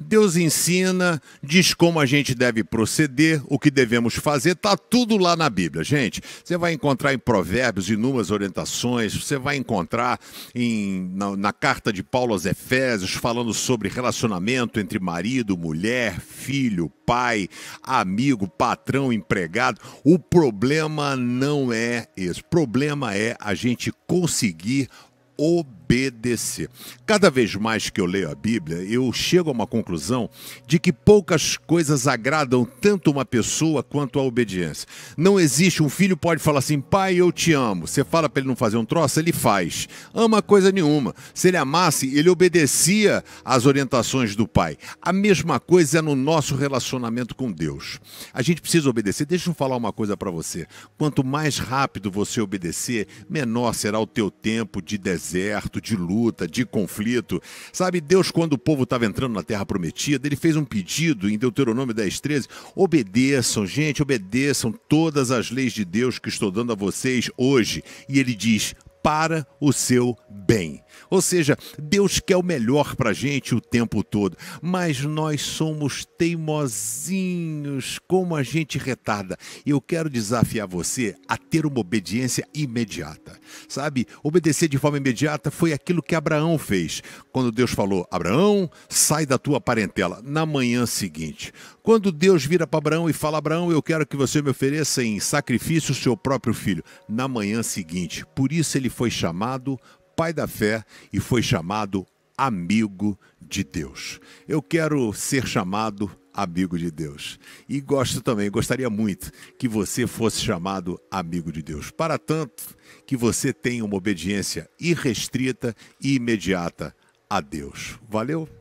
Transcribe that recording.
Deus ensina, diz como a gente deve proceder, o que devemos fazer, Está tudo lá na Bíblia, gente. Você vai encontrar em Provérbios inúmeras orientações, você vai encontrar em, na, na carta de Paulo aos Efésios falando sobre relacionamento entre marido, mulher, filho, pai, amigo, patrão, empregado. O problema não é esse. O problema é a gente conseguir obedecer obedecer. Cada vez mais que eu leio a Bíblia, eu chego a uma conclusão de que poucas coisas agradam tanto uma pessoa quanto a obediência. Não existe, um filho pode falar assim, pai, eu te amo. Você fala para ele não fazer um troço, ele faz. Ama coisa nenhuma. Se ele amasse, ele obedecia às orientações do pai. A mesma coisa é no nosso relacionamento com Deus. A gente precisa obedecer. Deixa eu falar uma coisa para você. Quanto mais rápido você obedecer, menor será o teu tempo de deserto, de luta, de conflito. Sabe, Deus, quando o povo estava entrando na terra prometida, ele fez um pedido em Deuteronômio 10, 13: obedeçam, gente, obedeçam todas as leis de Deus que estou dando a vocês hoje. E ele diz: para o seu bem. Ou seja, Deus quer o melhor para a gente o tempo todo, mas nós somos teimosinhos, como a gente retarda. Eu quero desafiar você a ter uma obediência imediata. Sabe, obedecer de forma imediata foi aquilo que Abraão fez. Quando Deus falou: Abraão, sai da tua parentela, na manhã seguinte. Quando Deus vira para Abraão e fala: Abraão, eu quero que você me ofereça em sacrifício o seu próprio filho, na manhã seguinte. Por isso ele foi chamado pai da fé e foi chamado amigo de Deus. Eu quero ser chamado amigo de Deus. E gosto também, gostaria muito que você fosse chamado amigo de Deus. Para tanto, que você tenha uma obediência irrestrita e imediata a Deus. Valeu?